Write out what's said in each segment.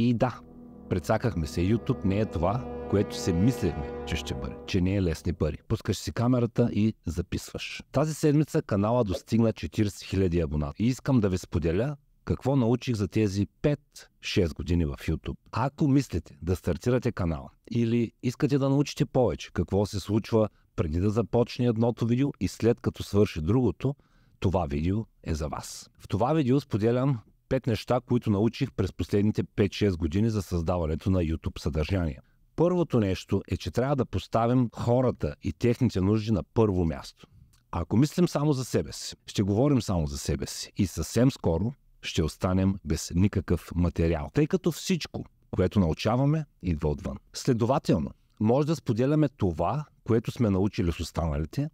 И да, предсакахме се. YouTube не е това, което се мислехме, че ще бъде, че не е лесни пари. Пускаш си камерата и записваш. Тази седмица канала достигна 40 000 абонати И искам да ви споделя какво научих за тези 5-6 години в YouTube. Ако мислите да стартирате канала или искате да научите повече какво се случва преди да започне едното видео и след като свърши другото, това видео е за вас. В това видео споделям пет неща, които научих през последните 5-6 години за създаването на YouTube съдържание. Първото нещо е, че трябва да поставим хората и техните нужди на първо място. Ако мислим само за себе си, ще говорим само за себе си и съвсем скоро ще останем без никакъв материал, тъй като всичко, което научаваме, идва отвън. Следователно, може да споделяме това, което сме научили с останалите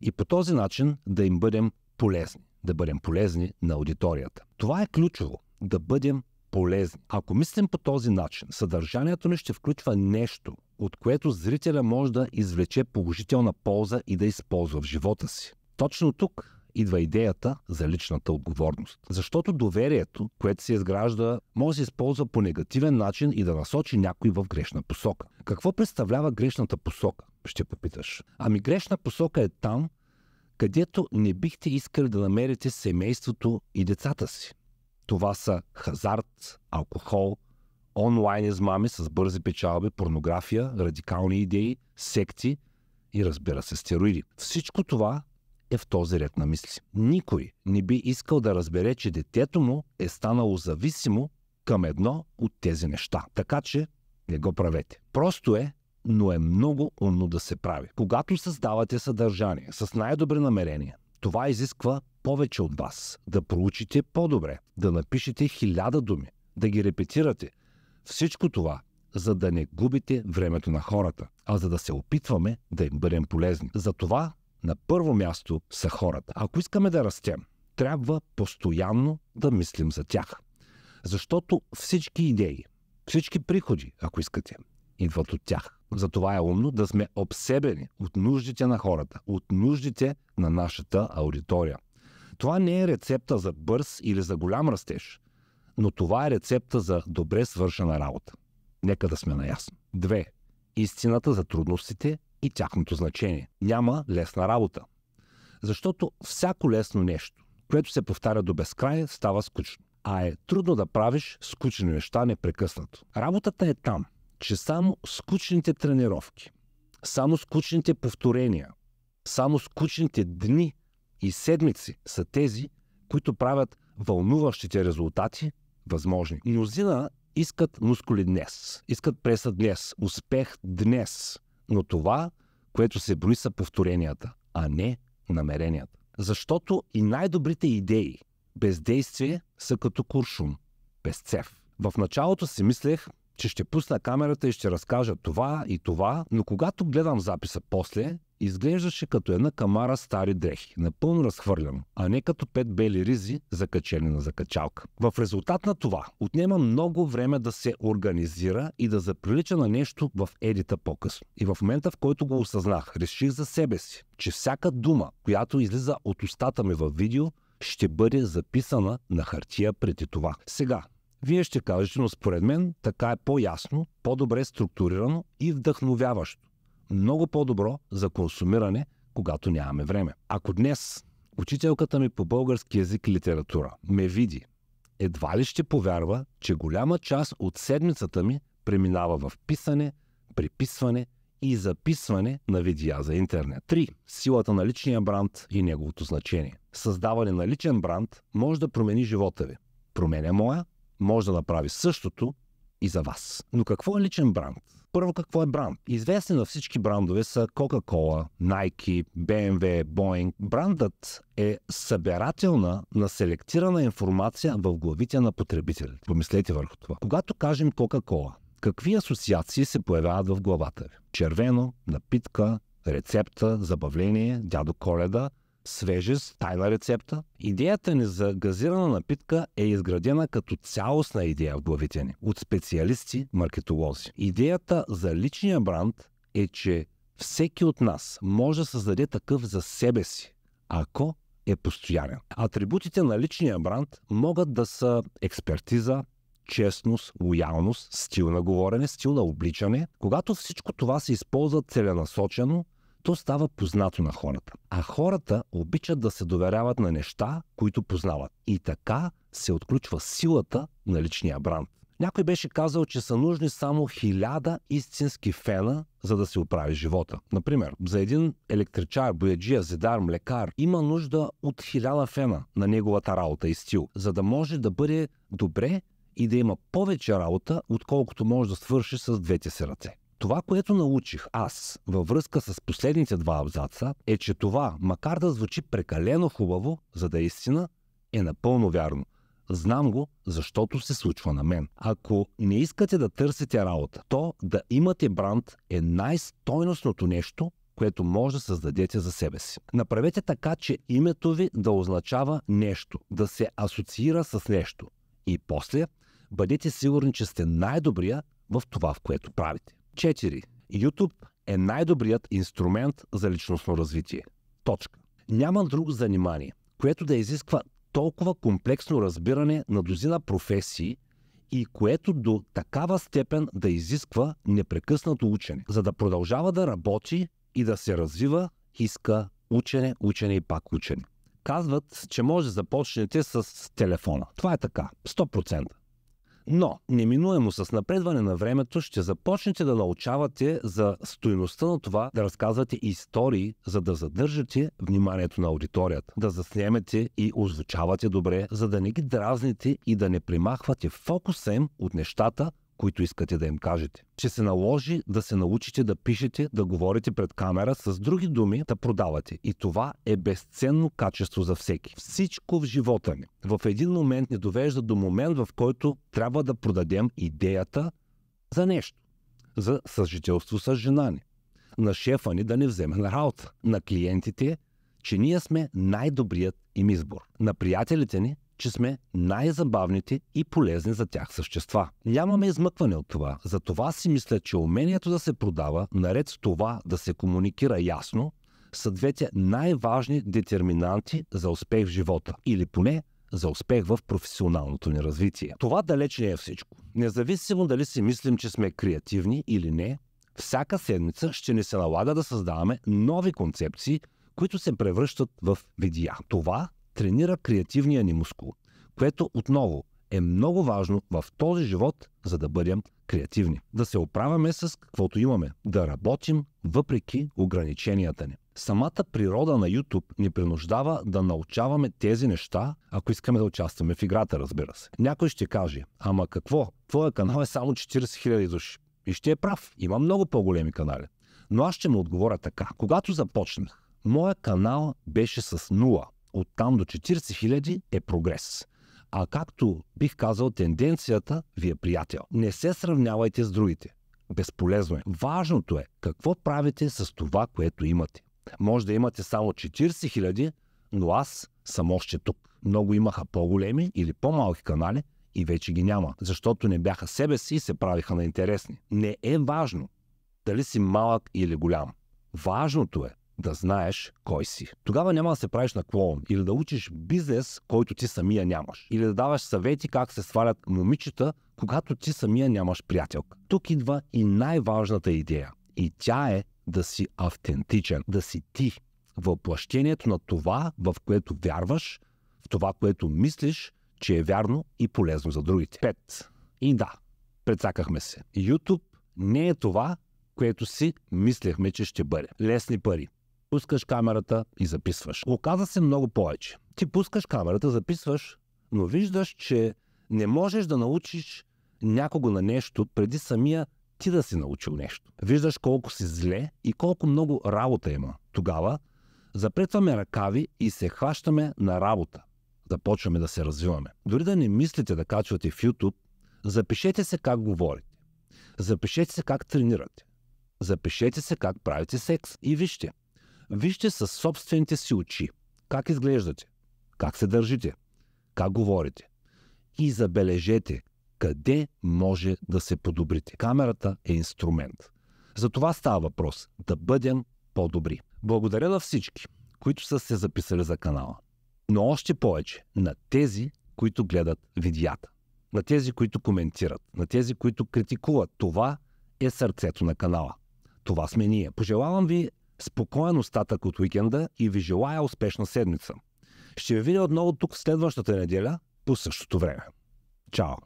и по този начин да им бъдем полезни да бъдем полезни на аудиторията. Това е ключово да бъдем полезни. Ако мислим по този начин, съдържанието ни ще включва нещо, от което зрителя може да извлече положителна полза и да използва в живота си. Точно тук идва идеята за личната отговорност. Защото доверието, което се изгражда, може да се използва по негативен начин и да насочи някой в грешна посока. Какво представлява грешната посока? Ще попиташ. Ами грешна посока е там, където не бихте искали да намерите семейството и децата си. Това са хазарт, алкохол, онлайн измами с бързи печалби, порнография, радикални идеи, секти и разбира се стероиди. Всичко това е в този ред на мисли. Никой не би искал да разбере, че детето му е станало зависимо към едно от тези неща. Така че не го правете. Просто е но е много умно да се прави. Когато създавате съдържание с най-добри намерения, това изисква повече от вас. Да проучите по-добре, да напишете хиляда думи, да ги репетирате. Всичко това, за да не губите времето на хората, а за да се опитваме да им бъдем полезни. Затова на първо място са хората. Ако искаме да растем, трябва постоянно да мислим за тях. Защото всички идеи, всички приходи, ако искате, идват от тях. Затова е умно да сме обсебени от нуждите на хората, от нуждите на нашата аудитория. Това не е рецепта за бърз или за голям растеж, но това е рецепта за добре свършена работа. Нека да сме наясно. Две. Истината за трудностите и тяхното значение. Няма лесна работа. Защото всяко лесно нещо, което се повтаря до безкрай, става скучно. А е трудно да правиш скучни неща непрекъснато. Работата е там – че само скучните тренировки, само скучните повторения, само скучните дни и седмици са тези, които правят вълнуващите резултати възможни. Мнозина искат мускули днес, искат преса днес, успех днес, но това, което се брои са повторенията, а не намеренията. Защото и най-добрите идеи без действие са като куршум, без цев. В началото си мислех, че ще пусна камерата и ще разкажа това и това, но когато гледам записа после, изглеждаше като една камара стари дрехи, напълно разхвърляно, а не като пет бели ризи, закачени на закачалка. В резултат на това, отнема много време да се организира и да заприлича на нещо в едита по-късно. И в момента, в който го осъзнах, реших за себе си, че всяка дума, която излиза от устата ми в видео, ще бъде записана на хартия преди това. Сега, вие ще кажете, но според мен така е по-ясно, по-добре структурирано и вдъхновяващо. Много по-добро за консумиране, когато нямаме време. Ако днес учителката ми по български язик и литература ме види, едва ли ще повярва, че голяма част от седмицата ми преминава в писане, приписване и записване на видеа за интернет. 3. Силата на личния бранд и неговото значение. Създаване на личен бранд може да промени живота ви. Променя моя, може да направи същото и за вас. Но какво е личен бранд? Първо, какво е бранд? Известни на всички брандове са Coca-Cola, Nike, BMW, Boeing. Брандът е събирателна на селектирана информация в главите на потребителите. Помислете върху това. Когато кажем Coca-Cola, какви асоциации се появяват в главата ви? Червено, напитка, рецепта, забавление, дядо Коледа – свежест, тайна рецепта. Идеята ни за газирана напитка е изградена като цялостна идея в главите ни от специалисти, маркетолози. Идеята за личния бранд е, че всеки от нас може да създаде такъв за себе си, ако е постоянен. Атрибутите на личния бранд могат да са експертиза, честност, лоялност, стил на говорене, стил на обличане. Когато всичко това се използва целенасочено, то става познато на хората. А хората обичат да се доверяват на неща, които познават. И така се отключва силата на личния бранд. Някой беше казал, че са нужни само хиляда истински фена, за да се оправи живота. Например, за един електричар, бояджия, зидар, млекар има нужда от хиляда фена на неговата работа и стил, за да може да бъде добре и да има повече работа, отколкото може да свърши с двете си ръце. Това, което научих аз във връзка с последните два абзаца, е, че това, макар да звучи прекалено хубаво, за да е истина, е напълно вярно. Знам го, защото се случва на мен. Ако не искате да търсите работа, то да имате бранд е най-стойностното нещо, което може да създадете за себе си. Направете така, че името ви да означава нещо, да се асоциира с нещо. И после бъдете сигурни, че сте най-добрия в това, в което правите. 4. YouTube е най-добрият инструмент за личностно развитие. Точка. Няма друго занимание, което да изисква толкова комплексно разбиране на дозина професии и което до такава степен да изисква непрекъснато учене. За да продължава да работи и да се развива, иска учене, учене и пак учене. Казват, че може да започнете с телефона. Това е така, 100%. Но неминуемо с напредване на времето ще започнете да научавате за стоеността на това да разказвате истории, за да задържате вниманието на аудиторията, да заснемете и озвучавате добре, за да не ги дразните и да не примахвате фокусем от нещата, които искате да им кажете. Ще се наложи да се научите да пишете, да говорите пред камера, с други думи да продавате. И това е безценно качество за всеки. Всичко в живота ни в един момент ни довежда до момент, в който трябва да продадем идеята за нещо. За съжителство с жена ни. На шефа ни да не вземе на работа. На клиентите, че ние сме най-добрият им избор. На приятелите ни, че сме най-забавните и полезни за тях същества. Нямаме измъкване от това. Затова си мисля, че умението да се продава, наред с това да се комуникира ясно, са двете най-важни детерминанти за успех в живота. Или поне за успех в професионалното ни развитие. Това далеч не е всичко. Независимо дали си мислим, че сме креативни или не, всяка седмица ще ни се налага да създаваме нови концепции, които се превръщат в видеа. Това тренира креативния ни мускул, което отново е много важно в този живот, за да бъдем креативни. Да се оправяме с каквото имаме, да работим въпреки ограниченията ни. Самата природа на YouTube ни принуждава да научаваме тези неща, ако искаме да участваме в играта, разбира се. Някой ще каже, ама какво? Твоя канал е само 40 000 души. И ще е прав, има много по-големи канали. Но аз ще му отговоря така. Когато започнах, моя канал беше с нула от там до 40 хиляди е прогрес. А както бих казал, тенденцията ви е приятел. Не се сравнявайте с другите. Безполезно е. Важното е какво правите с това, което имате. Може да имате само 40 хиляди, но аз съм още тук. Много имаха по-големи или по-малки канали и вече ги няма, защото не бяха себе си и се правиха на интересни. Не е важно дали си малък или голям. Важното е да знаеш кой си. Тогава няма да се правиш на клоун или да учиш бизнес, който ти самия нямаш. Или да даваш съвети как се свалят момичета, когато ти самия нямаш приятел. Тук идва и най-важната идея. И тя е да си автентичен, да си ти. Въплащението на това, в което вярваш, в това, което мислиш, че е вярно и полезно за другите. Пет. И да, предсакахме се. YouTube не е това, което си мислехме, че ще бъде. Лесни пари пускаш камерата и записваш. Оказа се много повече. Ти пускаш камерата, записваш, но виждаш, че не можеш да научиш някого на нещо преди самия ти да си научил нещо. Виждаш колко си зле и колко много работа има. Тогава запретваме ръкави и се хващаме на работа. Започваме да се развиваме. Дори да не мислите да качвате в YouTube, запишете се как говорите. Запишете се как тренирате. Запишете се как правите секс и вижте. Вижте със собствените си очи как изглеждате, как се държите, как говорите. И забележете къде може да се подобрите. Камерата е инструмент. За това става въпрос да бъдем по-добри. Благодаря на всички, които са се записали за канала. Но още повече на тези, които гледат видеята. На тези, които коментират. На тези, които критикуват. Това е сърцето на канала. Това сме ние. Пожелавам ви Спокоен остатък от уикенда и ви желая успешна седмица. Ще ви видя отново тук в следващата неделя по същото време. Чао!